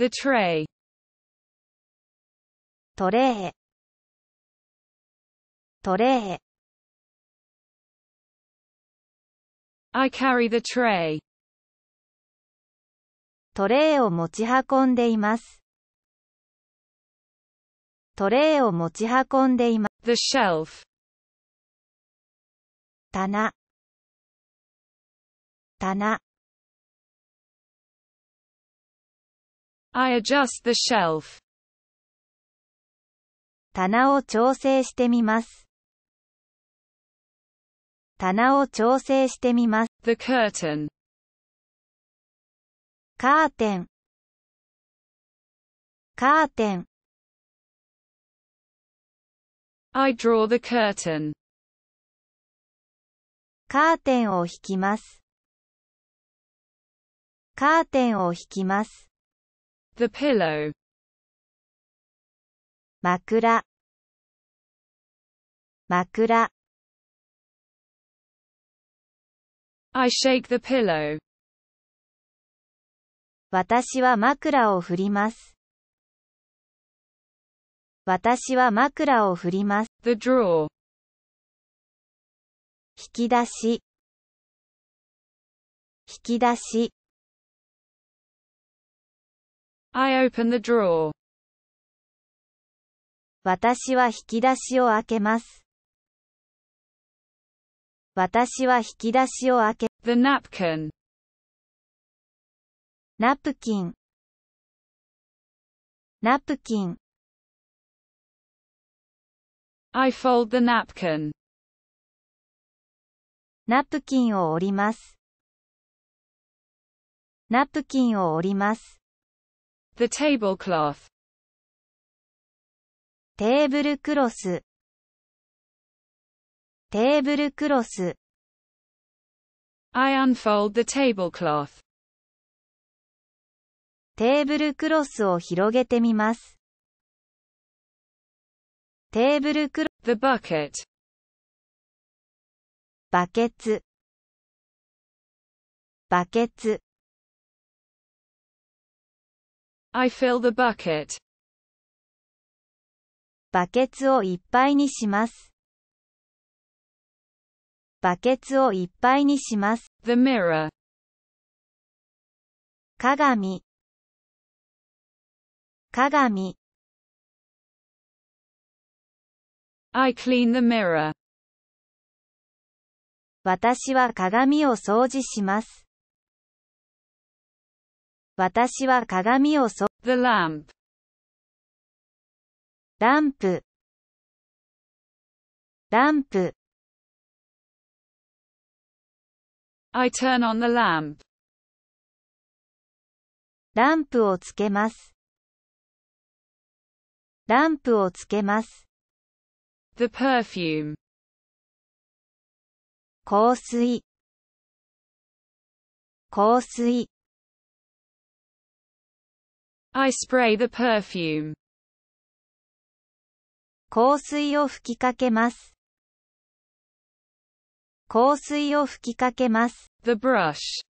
The tray. トレートレー I carry the tray. トレーを持ち運んでいます。トレーを持ち運んでいます。The shelf. 棚棚 I adjust the shelf. 棚を調整してみます。棚を調整してみます。The curtain. カーテン。カーテン。I draw the curtain. カーテンを引きます。カーテンを引きます。The pillow. 枕枕 I shake the pillow. 私は枕を振ります。私は枕を振ります。The drawer. 引き出し引き出し I open the drawer. 私は引き出しを開けます。私は引き出しを開け、The napkin. ナプキン。ナプキン。I fold the napkin. ナプキンを折ります。ナプキンを折ります。The tablecloth. テーブルクロステーブルクロス I unfold the tablecloth. テーブルクロスを広げてみます。テーブルクロ The bucket. バケツバケツ I fill the bucket. バケツをいっぱいにします。バケツをいっぱいにします。The mirror. 鏡鏡 I clean the mirror. 私は鏡を掃除します。私は鏡をそ、The lamp. ランプ、ランプ、I turn on the lamp. ランプをつけます。ランプをつけます。The perfume. 香水、香水、I spray the perfume. 香水を吹きかけます。香水を吹きかけます。The brush.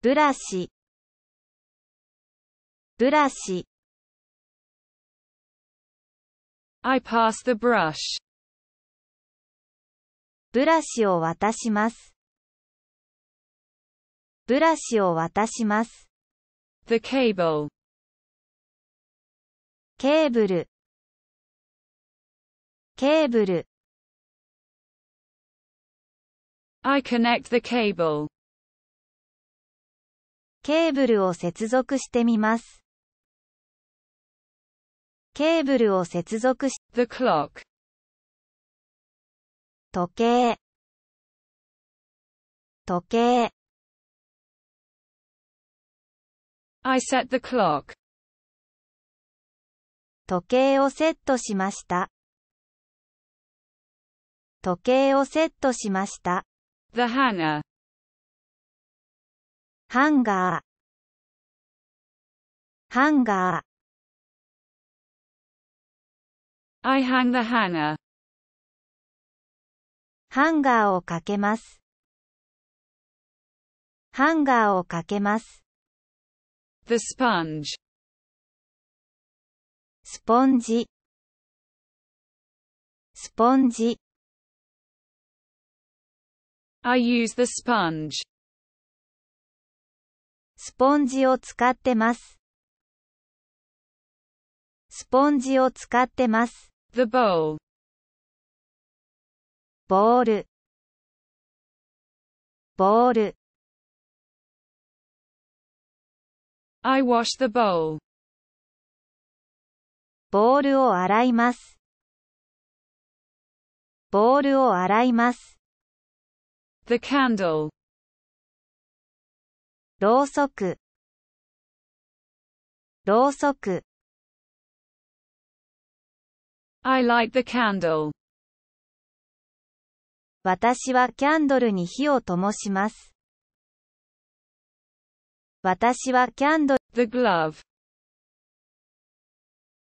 ブラシ。ブラシ。I pass the brush. ブラシを渡します。ブラシを渡します。The cable. ケーブルケーブル I connect the cable. ケーブルを接続してみます。ケーブルを接続し、The clock. 時計時計 I set the clock. 時計をセットしました。時計をセットしました。The hanger. ハンガー。ハンガー。I hang the hanger. ハンガーをかけます。ハンガーをかけます。The sponge. スポンジスポンジ I use the sponge. スポンジを使ってます。スポンジを使ってます。The bowl. ボールボール I wash the bowl. ボールを洗います。ボールを洗います。The candle. ろうそく。ろうそく。I light the candle. 私はキャンドルに火を灯します。私はキャンドル the glove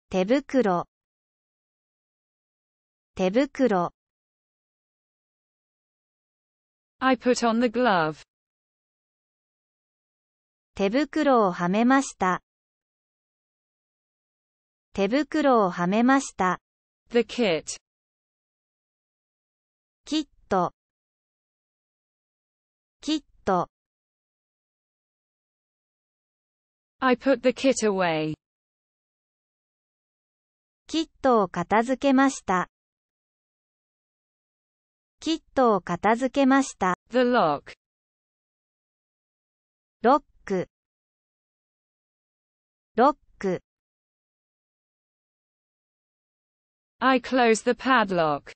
手袋手袋 I put on the glove 手袋をはめました手袋をはめました the kit キットキット I put the kit away. キットを片付けました。キットを片付けました。The lock. ロック。ロック。I close the padlock.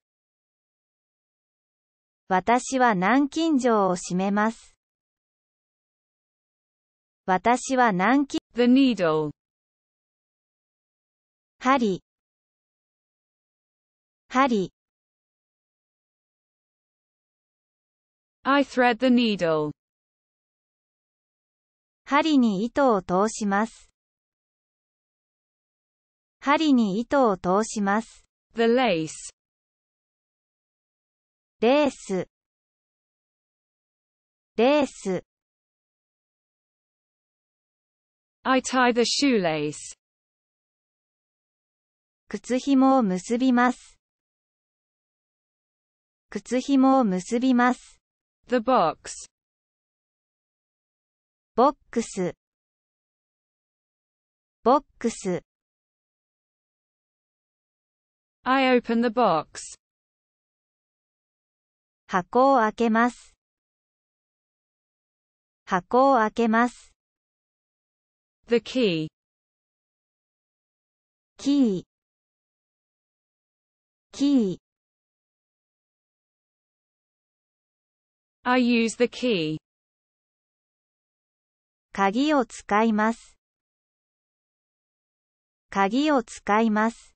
私は南京錠を閉めます。私は南京 The needle 針針 I thread the needle 針に糸を通します針に糸を通します The lace レースレース I tie the shoelace. 靴紐を結びます。靴紐を結びます。The box. ボックス。ボックス。I open the box. 箱を開けます。箱を開けます。The key. Key. Key. I use the key. 鍵を使います。鍵を使います。